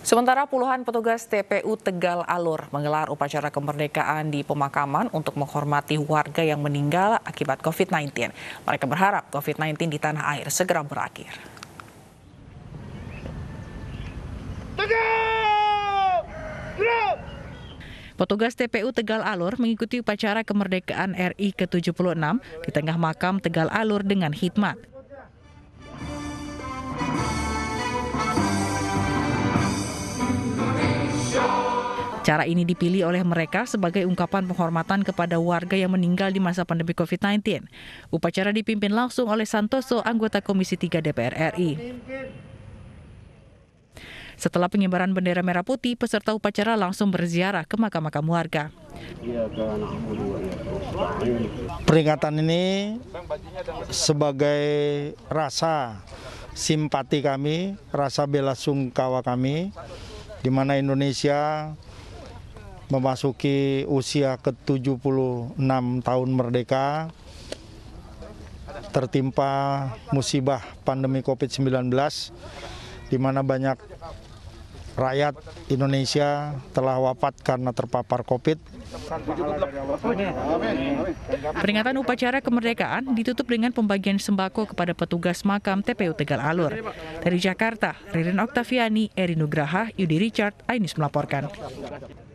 Sementara puluhan petugas TPU Tegal Alur menggelar upacara kemerdekaan di pemakaman untuk menghormati warga yang meninggal akibat COVID-19. Mereka berharap COVID-19 di tanah air segera berakhir. Petugas TPU Tegal Alur mengikuti upacara kemerdekaan RI ke-76 di tengah makam Tegal Alur dengan hikmat. Cara ini dipilih oleh mereka sebagai ungkapan penghormatan kepada warga yang meninggal di masa pandemi COVID-19. Upacara dipimpin langsung oleh Santoso, anggota Komisi 3 DPR RI. Setelah pengibaran bendera merah putih, peserta upacara langsung berziarah ke makam-makam warga. Peringatan ini sebagai rasa simpati kami, rasa bela sungkawa kami, di mana Indonesia memasuki usia ke-76 tahun merdeka tertimpa musibah pandemi Covid-19 di mana banyak rakyat Indonesia telah wafat karena terpapar COVID. Peringatan upacara kemerdekaan ditutup dengan pembagian sembako kepada petugas makam TPU Tegal Alur. Dari Jakarta, Ririn Oktaviani, Eri Nugraha, Yudi Richard, Ainis melaporkan.